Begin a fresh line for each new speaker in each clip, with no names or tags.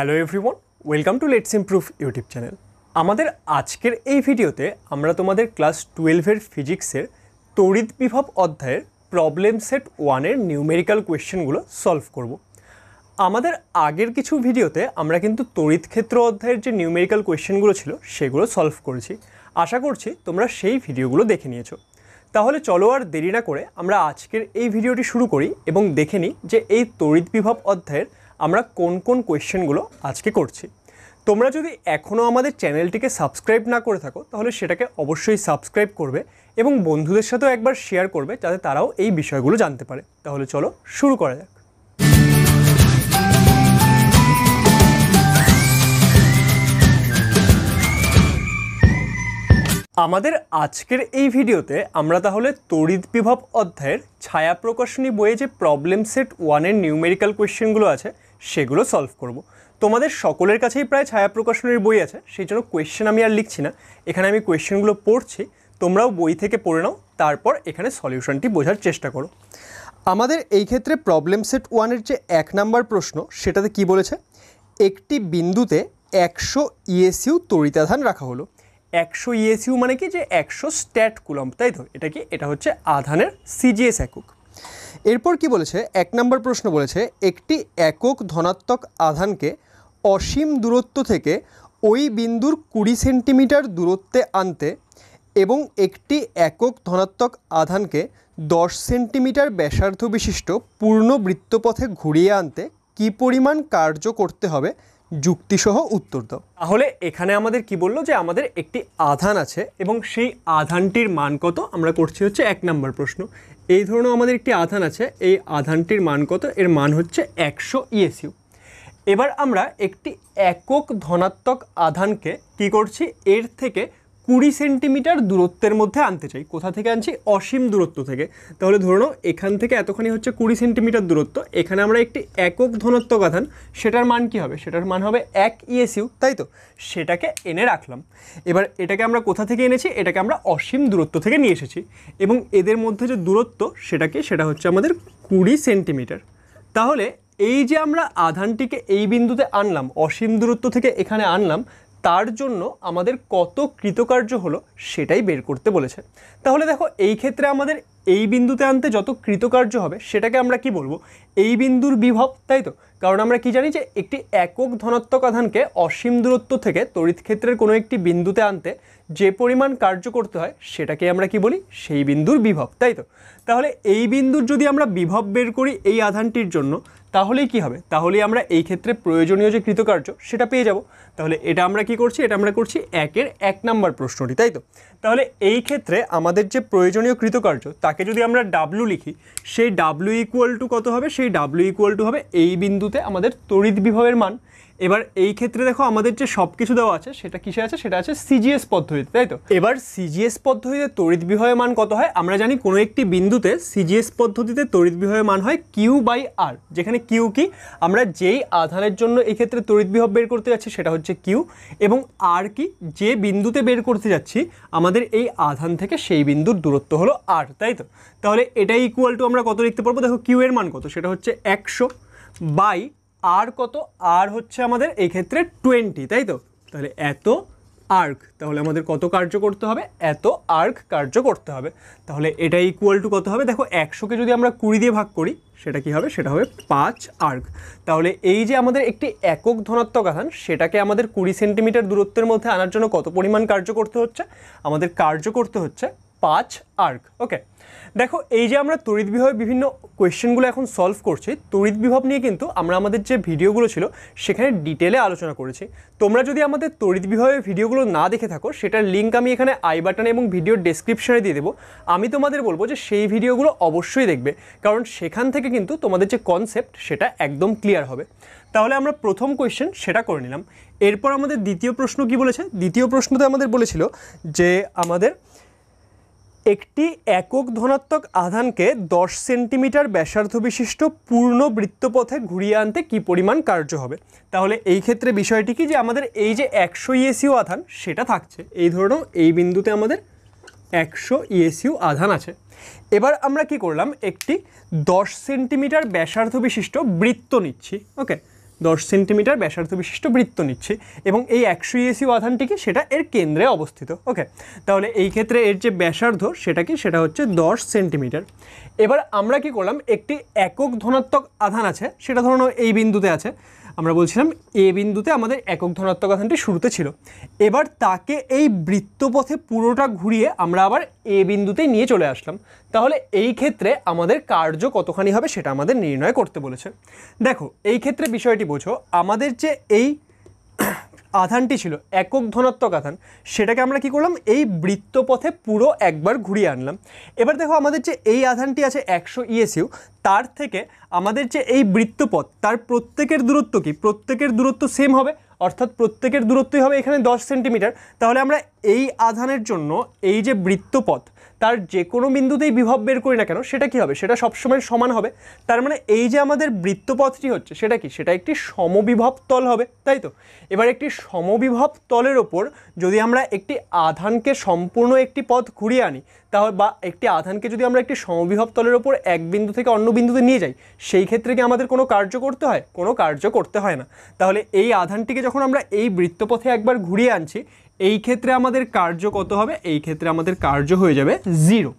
Hello everyone welcome to let's improve YouTube channel আমাদের আজকের এই ভিডিওতে আমরা তোমাদের ক্লাস টুয়েলভের ফিজিক্সের তড়িৎ বিভব অধ্যায়ের প্রবলেম সেট ওয়ানের নিউমেরিক্যাল কোয়েশ্চেনগুলো সলভ করব। আমাদের আগের কিছু ভিডিওতে আমরা কিন্তু তড়িৎ ক্ষেত্র অধ্যায়ের যে নিউমেরিক্যাল কোয়েশ্চেনগুলো ছিল সেগুলো সলভ করেছি আশা করছি তোমরা সেই ভিডিওগুলো দেখে নিয়েছো তাহলে চলো আর দেরি না করে আমরা আজকের এই ভিডিওটি শুরু করি এবং দেখে নিই যে এই তড়িৎ বিভব অধ্যায়ের আমরা কোন কোন কোয়েশ্চেনগুলো আজকে করছি তোমরা যদি এখনও আমাদের চ্যানেলটিকে সাবস্ক্রাইব না করে থাকো তাহলে সেটাকে অবশ্যই সাবস্ক্রাইব করবে এবং বন্ধুদের সাথেও একবার শেয়ার করবে যাতে তারাও এই বিষয়গুলো জানতে পারে তাহলে চলো শুরু করা যাক আমাদের আজকের এই ভিডিওতে আমরা তাহলে তড়িৎ বিভব অধ্যায়ের ছায়া প্রকাশনী বইয়ে যে প্রবলেম সেট ওয়ানের নিউমেরিক্যাল কোয়েশ্চেনগুলো আছে সেগুলো সলভ করব তোমাদের সকলের কাছেই প্রায় ছায়া প্রকাশনের বই আছে সেই জন্য কোয়েশ্চেন আমি আর লিখছি না এখানে আমি কোয়েশ্চেনগুলো পড়ছি তোমরাও বই থেকে পড়ে নাও তারপর এখানে সলিউশনটি বোঝার চেষ্টা করো আমাদের এই ক্ষেত্রে প্রবলেম সেট ওয়ানের যে এক নাম্বার প্রশ্ন সেটাতে কি বলেছে একটি বিন্দুতে একশো ইএসইউ e তরিতাধান রাখা হলো একশো ইএসইউ e মানে কি যে একশো স্ট্যাট কুলম্ব তাই তো এটা কি এটা হচ্ছে আধানের সিজিএস একক এরপর কি বলেছে এক নম্বর প্রশ্ন বলেছে একটি একক ধনাত্মক আধানকে অসীম দূরত্ব থেকে ওই বিন্দুর কুড়ি সেন্টিমিটার দূরত্বে আনতে এবং একটি একক ধনাত্মক আধানকে দশ সেন্টিমিটার ব্যাসার্ধ বিশিষ্ট পূর্ণ বৃত্তপথে ঘুরিয়ে আনতে কি পরিমাণ কার্য করতে হবে যুক্তিসহ উত্তর দাও তাহলে এখানে আমাদের কি বললো যে আমাদের একটি আধান আছে এবং সেই আধানটির মান কত আমরা করছি হচ্ছে এক নম্বর প্রশ্ন এই ধরনের আমাদের একটি আধান আছে এই আধানটির মান কত এর মান হচ্ছে একশো ইএসইউ এবার আমরা একটি একক ধনাত্মক আধানকে কি করছি এর থেকে কুড়ি সেন্টিমিটার দূরত্বের মধ্যে আনতে চাই কোথা থেকে আনছি অসীম দূরত্ব থেকে তাহলে ধরুন এখান থেকে এতখানি হচ্ছে কুড়ি সেন্টিমিটার দূরত্ব এখানে আমরা একটি একক ধনাত্মক আধান সেটার মান কি হবে সেটার মান হবে এক ইএসইউ e তাই তো সেটাকে এনে রাখলাম এবার এটাকে আমরা কোথা থেকে এনেছি এটাকে আমরা অসীম দূরত্ব থেকে নিয়ে এসেছি এবং এদের মধ্যে যে দূরত্ব সেটাকে সেটা হচ্ছে আমাদের কুড়ি সেন্টিমিটার তাহলে এই যে আমরা আধানটিকে এই বিন্দুতে আনলাম অসীম দূরত্ব থেকে এখানে আনলাম তার জন্য আমাদের কত কৃতকার্য হলো সেটাই বের করতে বলেছে তাহলে দেখো এই ক্ষেত্রে আমাদের এই বিন্দুতে আনতে যত কৃতকার্য হবে সেটাকে আমরা কি বলবো এই বিন্দুর বিভব তাই তো কারণ আমরা কি জানি যে একটি একক ধনাত্মক আধানকে অসীম দূরত্ব থেকে তড়িৎ ক্ষেত্রের কোনো একটি বিন্দুতে আনতে যে পরিমাণ কার্য করতে হয় সেটাকে আমরা কি বলি সেই বিন্দুর বিভব তাই তো তাহলে এই বিন্দুর যদি আমরা বিভব বের করি এই আধানটির জন্য তাহলেই কি হবে তাহলেই আমরা এই ক্ষেত্রে প্রয়োজনীয় যে কৃতকার্য সেটা পেয়ে যাব তাহলে এটা আমরা কি করছি এটা আমরা করছি একের এক নাম্বার প্রশ্নটি তাই তো তাহলে এই ক্ষেত্রে আমাদের যে প্রয়োজনীয় কৃতকার্য তাকে যদি আমরা ডাব্লু লিখি সেই ডাব্লু ইকুয়াল টু কত হবে সেই ডাব্লু ইকুয়াল টু হবে এই বিন্দুতে আমাদের তড়িৎ বিভবের মান এবার এই ক্ষেত্রে দেখো আমাদের যে সব কিছু দেওয়া আছে সেটা কিসে আছে সেটা আছে সিজিএস পদ্ধতিতে তাই তো এবার সিজিএস পদ্ধতিতে তড়িৎ বিভয়ের মান কত হয় আমরা জানি কোনো একটি বিন্দুতে সিজিএস পদ্ধতিতে তড়িৎ বিভয়ের মান হয় কিউ বাই আর যেখানে কিউ কি আমরা যেই আধানের জন্য এই ক্ষেত্রে তড়িৎ বিভব বের করতে যাচ্ছি সেটা হচ্ছে কিউ এবং আর কি যে বিন্দুতে বের করতে যাচ্ছি আমাদের এই আধান থেকে সেই বিন্দুর দূরত্ব হলো আর তাই তো তাহলে এটাই ইকুয়াল টু আমরা কত লিখতে পারবো দেখো কিউ এর মান কত সেটা হচ্ছে একশো বাই আর কত আর হচ্ছে আমাদের এই ক্ষেত্রে টোয়েন্টি তাই তো তাহলে এত আর্ক তাহলে আমাদের কত কার্য করতে হবে এত আর্ক কার্য করতে হবে তাহলে এটা ইকুয়াল টু কত হবে দেখো একশোকে যদি আমরা কুড়ি দিয়ে ভাগ করি সেটা কি হবে সেটা হবে পাঁচ আর্ক তাহলে এই যে আমাদের একটি একক ধনাত্মক আধান সেটাকে আমাদের কুড়ি সেন্টিমিটার দূরত্বের মধ্যে আনার জন্য কত পরিমাণ কার্য করতে হচ্ছে আমাদের কার্য করতে হচ্ছে পাঁচ আর্ক ওকে দেখো এই যে আমরা তড়িৎ বিভাবে বিভিন্ন কোয়েশ্চেনগুলো এখন সলভ করছি তড়িৎ বিভব নিয়ে কিন্তু আমরা আমাদের যে ভিডিওগুলো ছিল সেখানে ডিটেলে আলোচনা করেছি তোমরা যদি আমাদের তড়িৎ বিভাবে ভিডিওগুলো না দেখে থাকো সেটার লিঙ্ক আমি এখানে আই বাটনে এবং ভিডিওর ডেসক্রিপশনে দিয়ে দেবো আমি তোমাদের বলবো যে সেই ভিডিওগুলো অবশ্যই দেখবে কারণ সেখান থেকে কিন্তু তোমাদের যে কনসেপ্ট সেটা একদম ক্লিয়ার হবে তাহলে আমরা প্রথম কোয়েশ্চেন সেটা করে নিলাম এরপর আমাদের দ্বিতীয় প্রশ্ন কি বলেছে দ্বিতীয় প্রশ্নতে আমাদের বলেছিল যে আমাদের একটি একক ধনাত্মক আধানকে 10 সেন্টিমিটার ব্যাসার্ধ বিশিষ্ট পূর্ণ বৃত্তপথে ঘুরিয়ে আনতে কি পরিমাণ কার্য হবে তাহলে এই ক্ষেত্রে বিষয়টি কি যে আমাদের এই যে একশো ইএসইউ আধান সেটা থাকছে এই ধরনের এই বিন্দুতে আমাদের একশো ইএসইউ আধান আছে এবার আমরা কি করলাম একটি 10 সেন্টিমিটার ব্যাসার্ধ বিশিষ্ট বৃত্ত নিচ্ছি ওকে দশ সেন্টিমিটার ব্যাসার্থ বিশিষ্ট বৃত্ত নিচ্ছি এবং এই একশো ইএসি ওয়াধানটিকে সেটা এর কেন্দ্রে অবস্থিত ওকে তাহলে এই ক্ষেত্রে এর যে ব্যাসার্ধ সেটা কি সেটা হচ্ছে দশ সেন্টিমিটার এবার আমরা কি করলাম একটি একক ধনাত্মক আধান আছে সেটা ধরুন এই বিন্দুতে আছে আমরা বলছিলাম এ বিন্দুতে আমাদের একক ধনাত্মক আধানটি শুরুতে ছিল এবার তাকে এই বৃত্তপথে পুরোটা ঘুরিয়ে আমরা আবার এ বিন্দুতে নিয়ে চলে আসলাম তাহলে এই ক্ষেত্রে আমাদের কার্য কতখানি হবে সেটা আমাদের নির্ণয় করতে বলেছে দেখো এই ক্ষেত্রে বিষয়টি বোঝো আমাদের যে এই আধানটি ছিল একক ধনাত্মক আধান সেটাকে আমরা কি করলাম এই বৃত্তপথে পুরো একবার ঘুরিয়ে আনলাম এবার দেখো আমাদের যে এই আধানটি আছে একশো ইএসইউ e তার থেকে আমাদের যে এই বৃত্তপথ তার প্রত্যেকের দূরত্ব কি প্রত্যেকের দূরত্ব সেম হবে অর্থাৎ প্রত্যেকের দূরত্বই হবে এখানে দশ সেন্টিমিটার তাহলে আমরা এই আধানের জন্য এই যে বৃত্তপথ তার যে কোনো বিন্দুতেই বিভব বের করি না কেন সেটা কি হবে সেটা সবসময় সমান হবে তার মানে এই যে আমাদের বৃত্তপথটি হচ্ছে সেটা কি সেটা একটি সমবিভব তল হবে তাই তো এবার একটি সমবিভব তলের ওপর যদি আমরা একটি আধানকে সম্পূর্ণ একটি পথ ঘুরিয়ে আনি তাহলে বা একটি আধানকে যদি আমরা একটি সমবিভব তলের ওপর এক বিন্দু থেকে অন্য বিন্দুতে নিয়ে যাই সেই ক্ষেত্রে কি আমাদের কোনো কার্য করতে হয় কোনো কার্য করতে হয় না তাহলে এই আধানটিকে যখন আমরা এই বৃত্তপথে একবার ঘুরিয়ে আনছি এই ক্ষেত্রে আমাদের কার্য কত হবে এই ক্ষেত্রে আমাদের কার্য হয়ে যাবে জিরো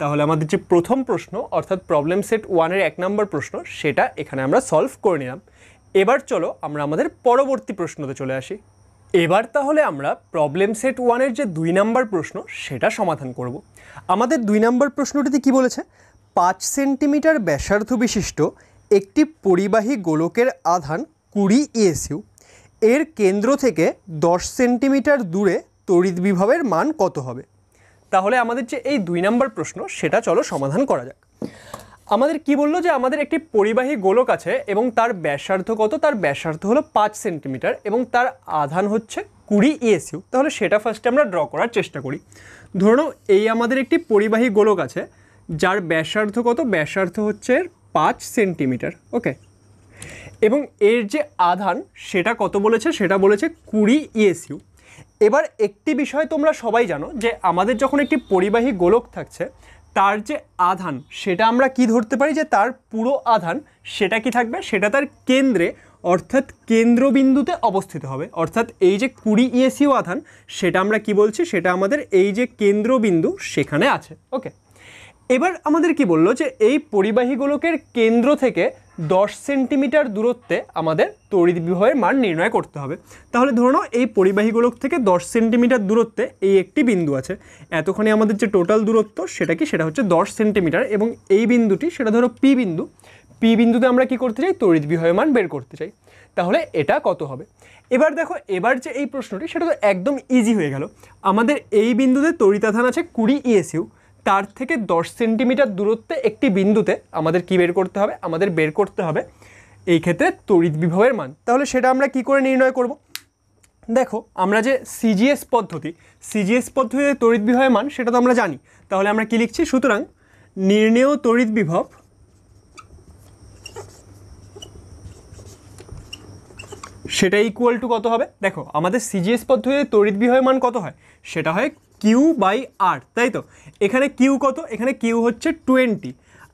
তাহলে আমাদের যে প্রথম প্রশ্ন অর্থাৎ প্রবলেম সেট ওয়ানের এক নম্বর প্রশ্ন সেটা এখানে আমরা সলভ করে নিলাম এবার চলো আমরা আমাদের পরবর্তী প্রশ্নতে চলে আসি এবার তাহলে আমরা প্রবলেম সেট ওয়ানের যে দুই নম্বর প্রশ্ন সেটা সমাধান করব। আমাদের দুই নম্বর প্রশ্নটিতে কি বলেছে পাঁচ সেন্টিমিটার ব্যাসার্ধ বিশিষ্ট একটি পরিবাহী গোলকের আধান কুড়ি ইএসইউ এর কেন্দ্র থেকে 10 সেন্টিমিটার দূরে তড়িৎ বিভবের মান কত হবে তাহলে আমাদের যে এই দুই নম্বর প্রশ্ন সেটা চলো সমাধান করা যাক আমাদের কি বললো যে আমাদের একটি পরিবাহী গোলক আছে এবং তার ব্যাসার্ধ কত তার ব্যাসার্ধ হলো পাঁচ সেন্টিমিটার এবং তার আধান হচ্ছে কুড়ি ইএসইউ তাহলে সেটা ফার্স্টে আমরা ড্র করার চেষ্টা করি ধরুন এই আমাদের একটি পরিবাহী গোলক আছে যার ব্যাসার্ধ কত ব্যাসার্ধ হচ্ছে পাঁচ সেন্টিমিটার ওকে এবং এর যে আধান সেটা কত বলেছে সেটা বলেছে কুড়ি ইএসইউ e এবার একটি বিষয় তোমরা সবাই জানো যে আমাদের যখন একটি পরিবাহী গোলক থাকছে তার যে আধান সেটা আমরা কি ধরতে পারি যে তার পুরো আধান সেটা কি থাকবে সেটা তার কেন্দ্রে অর্থাৎ কেন্দ্রবিন্দুতে অবস্থিত হবে অর্থাৎ এই যে কুড়ি ইএসইউ e আধান সেটা আমরা কি বলছি সেটা আমাদের এই যে কেন্দ্রবিন্দু সেখানে আছে ওকে এবার আমাদের কি বললো যে এই পরিবাহী গোলকের কেন্দ্র থেকে 10 সেন্টিমিটার দূরত্বে আমাদের তড়িৎ বিভবের মান নির্ণয় করতে হবে তাহলে ধরো এই পরিবাহী গোলক থেকে 10 সেন্টিমিটার দূরত্বে এই একটি বিন্দু আছে এতক্ষণে আমাদের যে টোটাল দূরত্ব সেটা কি সেটা হচ্ছে 10 সেন্টিমিটার এবং এই বিন্দুটি সেটা ধরো পি বিন্দু পি বিন্দুতে আমরা কি করতে চাই তড়িৎ বিভবের মান বের করতে চাই তাহলে এটা কত হবে এবার দেখো এবার যে এই প্রশ্নটি সেটা তো একদম ইজি হয়ে গেল আমাদের এই বিন্দুতে তড়িতাধান আছে কুড়ি ইএসইউ e তার থেকে 10 সেন্টিমিটার দূরত্বে একটি বিন্দুতে আমাদের কি বের করতে হবে আমাদের বের করতে হবে এই ক্ষেত্রে তড়িৎ বিভবের মান তাহলে সেটা আমরা কি করে নির্ণয় করব দেখো আমরা যে সিজিএস পদ্ধতি সিজিএস পদ্ধতিতে তড়িৎ বিভবের মান সেটা তো আমরা জানি তাহলে আমরা কি লিখছি সুতরাং নির্ণেয় তড়িৎ বিভব সেটা ইকুয়াল টু কত হবে দেখো আমাদের সিজিএস পদ্ধতিতে তড়িৎ বিভবের মান কত হয় সেটা হয় কিউ বাই আর তাই তো এখানে কিউ কত এখানে কিউ হচ্ছে টোয়েন্টি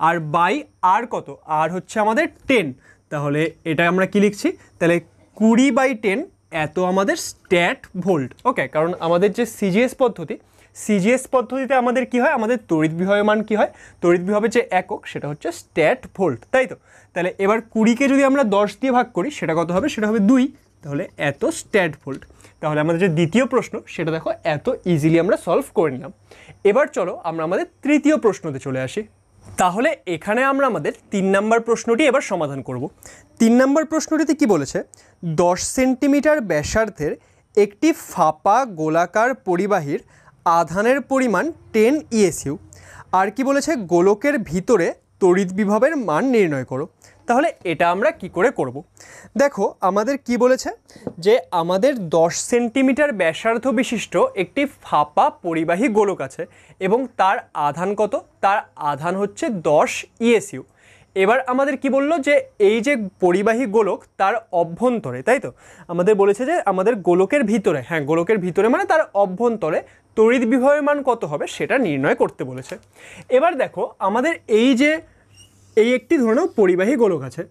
আর বাই আর কত আর হচ্ছে আমাদের টেন তাহলে এটা আমরা কি লিখছি তাহলে কুড়ি বাই টেন এত আমাদের স্ট্যাট ভোল্ট ওকে কারণ আমাদের যে সিজিএস পদ্ধতি সিজিএস পদ্ধতিতে আমাদের কি হয় আমাদের তড়িৎ মান কি হয় তড়িৎ বিভাগের যে একক সেটা হচ্ছে স্ট্যাট ভোল্ট তাই তো তাহলে এবার কুড়িকে যদি আমরা দশ দিয়ে ভাগ করি সেটা কত হবে সেটা হবে দুই তাহলে এত স্ট্যাট ভোল্ট তাহলে আমাদের যে দ্বিতীয় প্রশ্ন সেটা দেখো এত ইজিলি আমরা সলভ করে নিলাম এবার চলো আমরা আমাদের তৃতীয় প্রশ্নতে চলে আসি তাহলে এখানে আমরা আমাদের তিন নম্বর প্রশ্নটি এবার সমাধান করব তিন নম্বর প্রশ্নটিতে কি বলেছে দশ সেন্টিমিটার ব্যাসার্ধের একটি ফাঁপা গোলাকার পরিবাহীর আধানের পরিমাণ টেন ইএসইউ e আর কি বলেছে গোলকের ভিতরে তড়িৎ বিভবের মান নির্ণয় করো তাহলে এটা আমরা কি করে করব। দেখো আমাদের কি বলেছে যে আমাদের 10 সেন্টিমিটার ব্যাসার্ধ বিশিষ্ট একটি ফাঁপা পরিবাহী গোলক আছে এবং তার আধান কত তার আধান হচ্ছে 10 ইএসইউ e এবার আমাদের কি বললো যে এই যে পরিবাহী গোলক তার অভ্যন্তরে তাই তো আমাদের বলেছে যে আমাদের গোলকের ভিতরে হ্যাঁ গোলকের ভিতরে মানে তার অভ্যন্তরে তড়িৎ বিভয়মান কত হবে সেটা নির্ণয় করতে বলেছে এবার দেখো আমাদের এই যে এই একটি ধরে নাও পরিবাহী গোলক আছে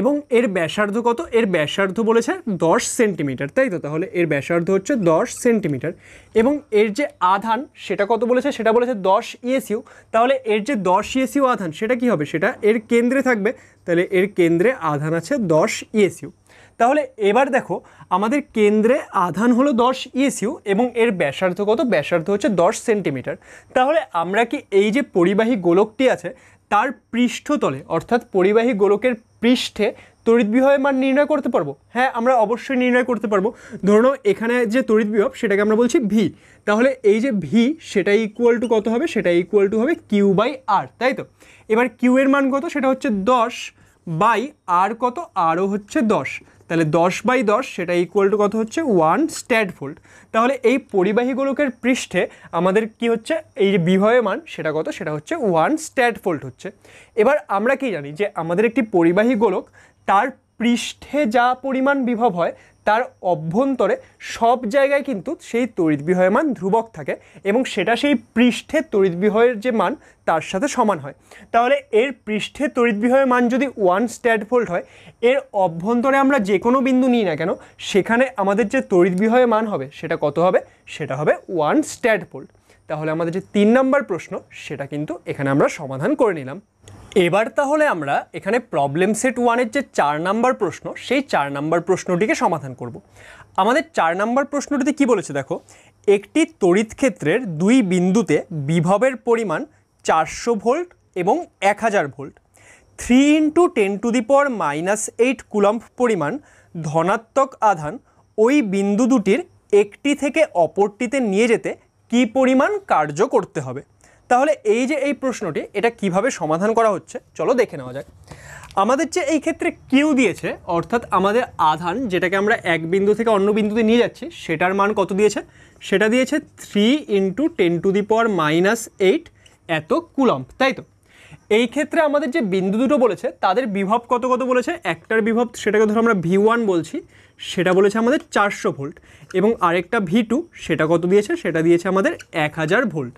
এবং এর ব্যাসার্ধ কত এর ব্যাসার্ধ বলেছে দশ সেন্টিমিটার তাই তো তাহলে এর ব্যাসার্ধ হচ্ছে দশ সেন্টিমিটার এবং এর যে আধান সেটা কত বলেছে সেটা বলেছে দশ ইএসইউ e তাহলে এর যে দশ ইএসইউ e আধান সেটা কি হবে সেটা এর কেন্দ্রে থাকবে তাহলে এর কেন্দ্রে আধান আছে দশ ইএসইউ e তাহলে এবার দেখো আমাদের কেন্দ্রে আধান হলো দশ ইএসইউ এবং এর ব্যাসার্ধ কত ব্যাসার্ধ হচ্ছে দশ সেন্টিমিটার তাহলে আমরা কি এই যে পরিবাহী গোলকটি আছে তার পৃষ্ঠতলে অর্থাৎ পরিবাহী গোলকের পৃষ্ঠে তড়িৎ বিভবের মান নির্ণয় করতে পারবো হ্যাঁ আমরা অবশ্যই নির্ণয় করতে পারবো ধরুন এখানে যে তড়িৎ বিভব সেটাকে আমরা বলছি ভি তাহলে এই যে ভি সেটা ইকুয়াল টু কত হবে সেটা ইকুয়াল টু হবে কিউ বাই আর তাই তো এবার কিউ এর মান কত সেটা হচ্ছে দশ বাই আর কত আরও হচ্ছে দশ তাহলে দশ বাই দশ সেটা ইকুয়াল টু কত হচ্ছে ওয়ান স্ট্যাড ফোল্ড তাহলে এই পরিবাহী গোলকের পৃষ্ঠে আমাদের কি হচ্ছে এই যে বিভয়মান সেটা কত সেটা হচ্ছে ওয়ান স্ট্যাড ফোল্ড হচ্ছে এবার আমরা কি জানি যে আমাদের একটি পরিবাহী গোলক তার পৃষ্ঠে যা পরিমাণ বিভব হয় তার অভ্যন্তরে সব জায়গায় কিন্তু সেই তড়িৎ বিভয়ের মান ধ্রুবক থাকে এবং সেটা সেই পৃষ্ঠে তড়িৎ বিভয়ের যে মান তার সাথে সমান হয় তাহলে এর পৃষ্ঠে তড়িৎ বিভয়ের মান যদি ওয়ান স্ট্যাড ফোল্ড হয় এর অভ্যন্তরে আমরা যে কোনো বিন্দু নিই না কেন সেখানে আমাদের যে তড়িৎ বিভয়ের মান হবে সেটা কত হবে সেটা হবে ওয়ান স্ট্যাড ফোল্ড তাহলে আমাদের যে তিন নাম্বার প্রশ্ন সেটা কিন্তু এখানে আমরা সমাধান করে নিলাম এবার তাহলে আমরা এখানে প্রবলেম সেট ওয়ানের যে চার নাম্বার প্রশ্ন সেই চার নাম্বার প্রশ্নটিকে সমাধান করব। আমাদের চার নাম্বার প্রশ্নটিতে কি বলেছে দেখো একটি তড়িৎ ক্ষেত্রের দুই বিন্দুতে বিভবের পরিমাণ চারশো ভোল্ট এবং এক হাজার volt three into ten to the power minus eight coulomb পরিমাণ ধনাত্মক আধান ওই বিন্দু দুটির একটি থেকে অপরটিতে নিয়ে যেতে কি পরিমাণ কার্য করতে হবে তাহলে এই যে এই প্রশ্নটি এটা কিভাবে সমাধান করা হচ্ছে চলো দেখে নেওয়া যাক আমাদের যে এই ক্ষেত্রে কিউ দিয়েছে অর্থাৎ আমাদের আধান যেটাকে আমরা এক বিন্দু থেকে অন্য বিন্দুতে নিয়ে যাচ্ছি সেটার মান কত দিয়েছে সেটা দিয়েছে three into ten to the power minus eight এত কুলম্প তাই তো এই ক্ষেত্রে আমাদের যে বিন্দু দুটো বলেছে তাদের বিভব কত কত বলেছে একটার বিভব সেটাকে ধরো আমরা ভি ওয়ান বলছি সেটা বলেছে আমাদের চারশো ভোল্ট এবং আরেকটা ভি টু সেটা কত দিয়েছে সেটা দিয়েছে আমাদের এক হাজার ভোল্ট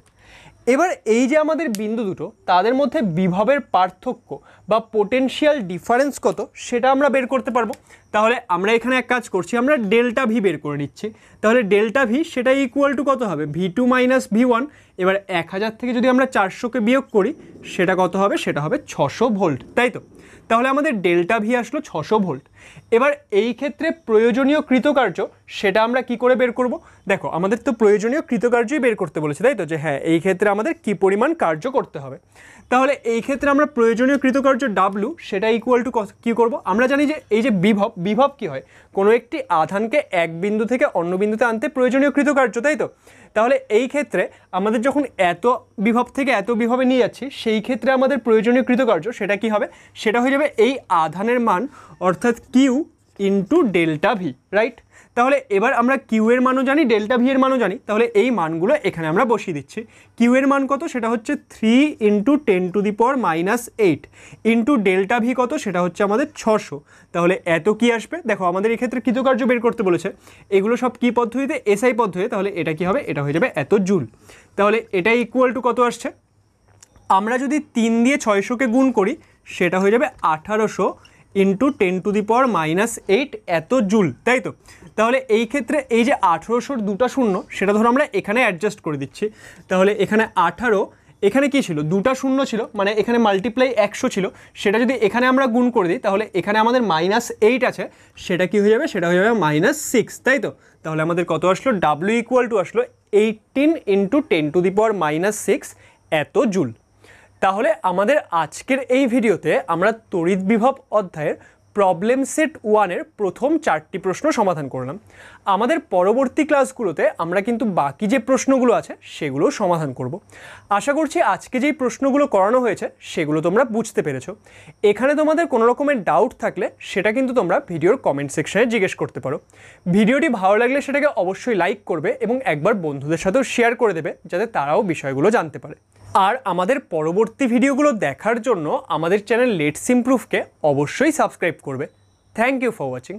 এবার এই যে আমাদের বিন্দু দুটো তাদের মধ্যে বিভবের পার্থক্য বা পোটেনশিয়াল ডিফারেন্স কত সেটা আমরা বের করতে পারবো তাহলে আমরা এখানে এক কাজ করছি আমরা ডেল্টা ভি বের করে নিচ্ছি তাহলে ডেল্টা ভি সেটা ইকুয়াল টু কত হবে V two minus V one এবার এক হাজার থেকে যদি আমরা চারশোকে বিয়োগ করি সেটা কত হবে সেটা হবে ছশো ভোল্ট তাই তো তাহলে আমাদের ডেল্টা ভি আসলো ছশো ভোল্ট এবার এই ক্ষেত্রে প্রয়োজনীয় কৃতকার্য সেটা আমরা কি করে বের করব দেখো আমাদের তো প্রয়োজনীয় কৃতকার্যই বের করতে বলেছে তাই তো যে হ্যাঁ এই ক্ষেত্রে আমাদের কি পরিমাণ কার্য করতে হবে তাহলে এই ক্ষেত্রে আমরা প্রয়োজনীয় কৃতকার্য ডাব্লু সেটা ইকুয়াল টু কী করবো আমরা জানি যে এই যে বিভব বিভব কি হয় কোনো একটি আধানকে এক বিন্দু থেকে অন্য বিন্দুতে আনতে প্রয়োজনীয় কৃতকার্য তাই তো তাহলে এই ক্ষেত্রে আমাদের যখন এত বিভব থেকে এত বিভবে নিয়ে যাচ্ছি সেই ক্ষেত্রে আমাদের প্রয়োজনীয় কৃতকার্য সেটা কি হবে সেটা হয়ে যাবে এই আধানের মান অর্থাৎ Q into delta V right তাহলে এবার আমরা কিউ এর মানও জানি ডেল্টা ভি এর মানও জানি তাহলে এই মানগুলো এখানে আমরা বসিয়ে দিচ্ছি কিউ এর মান কত সেটা হচ্ছে three into ten to the power minus eight into delta V কত সেটা হচ্ছে আমাদের ছশো তাহলে এত কি আসবে দেখো আমাদের এক্ষেত্রে কৃতকার্য বের করতে বলেছে এগুলো সব কি পদ্ধতিতে এসআই পদ্ধতিতে তাহলে এটা কি হবে এটা হয়ে যাবে এত জুল তাহলে এটা ইকুয়াল টু কত আসছে আমরা যদি তিন দিয়ে ছয়শোকে গুণ করি সেটা হয়ে যাবে আঠারোশো into ten to the power minus eight এত জুল তাই তো তাহলে এই ক্ষেত্রে এই যে আঠেরোশোর দুটা শূন্য সেটা ধরো আমরা এখানে অ্যাডজাস্ট করে দিচ্ছি তাহলে এখানে আঠারো এখানে কি ছিল দুটা শূন্য ছিল মানে এখানে মাল্টিপ্লাই একশো ছিল সেটা যদি এখানে আমরা গুণ করে দিই তাহলে এখানে আমাদের মাইনাস এইট আছে সেটা কি হয়ে যাবে সেটা হয়ে যাবে মাইনাস সিক্স তাই তো তাহলে আমাদের কত আসলো ডাব্লিউ ইকুয়াল টু আসলো eighteen into ten to the power minus six এত জুল তাহলে আমাদের আজকের এই ভিডিওতে আমরা তড়িৎ বিভব অধ্যায়ের প্রবলেম সেট ওয়ানের প্রথম চারটি প্রশ্ন সমাধান করলাম আমাদের পরবর্তী ক্লাসগুলোতে আমরা কিন্তু বাকি যে প্রশ্নগুলো আছে সেগুলো সমাধান করব। আশা করছি আজকে যেই প্রশ্নগুলো করানো হয়েছে সেগুলো তোমরা বুঝতে পেরেছ এখানে তোমাদের কোনো রকমের ডাউট থাকলে সেটা কিন্তু তোমরা ভিডিওর কমেন্ট সেকশনে জিজ্ঞেস করতে পারো ভিডিওটি ভালো লাগলে সেটাকে অবশ্যই লাইক করবে এবং একবার বন্ধুদের সাথেও শেয়ার করে দেবে যাতে তারাও বিষয়গুলো জানতে পারে আর আমাদের পরবর্তী ভিডিওগুলো দেখার জন্য আমাদের চ্যানেল লেটস ইমপ্রুভকে অবশ্যই সাবস্ক্রাইব করবে থ্যাংক ইউ ফর ওয়াচিং